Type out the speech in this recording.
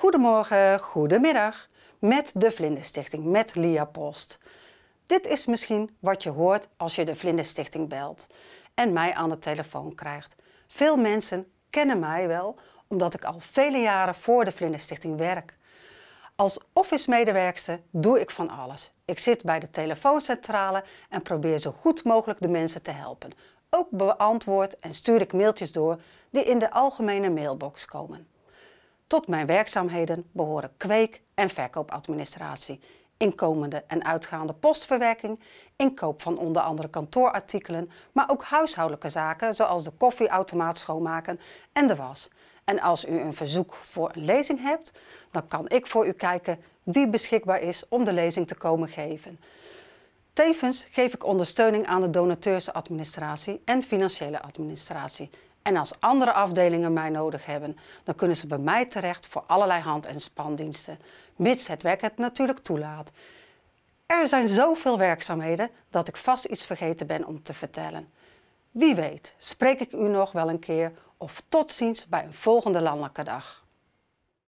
Goedemorgen, goedemiddag met de Vlinderstichting, met Lia Post. Dit is misschien wat je hoort als je de Vlinderstichting belt en mij aan de telefoon krijgt. Veel mensen kennen mij wel omdat ik al vele jaren voor de Vlinderstichting werk. Als office-medewerkster doe ik van alles. Ik zit bij de telefooncentrale en probeer zo goed mogelijk de mensen te helpen. Ook beantwoord en stuur ik mailtjes door die in de algemene mailbox komen. Tot mijn werkzaamheden behoren kweek- en verkoopadministratie, inkomende en uitgaande postverwerking, inkoop van onder andere kantoorartikelen, maar ook huishoudelijke zaken zoals de koffieautomaat schoonmaken en de was. En als u een verzoek voor een lezing hebt, dan kan ik voor u kijken wie beschikbaar is om de lezing te komen geven. Tevens geef ik ondersteuning aan de donateursadministratie en financiële administratie. En als andere afdelingen mij nodig hebben, dan kunnen ze bij mij terecht voor allerlei hand- en spandiensten, mits het werk het natuurlijk toelaat. Er zijn zoveel werkzaamheden dat ik vast iets vergeten ben om te vertellen. Wie weet, spreek ik u nog wel een keer of tot ziens bij een volgende landelijke dag.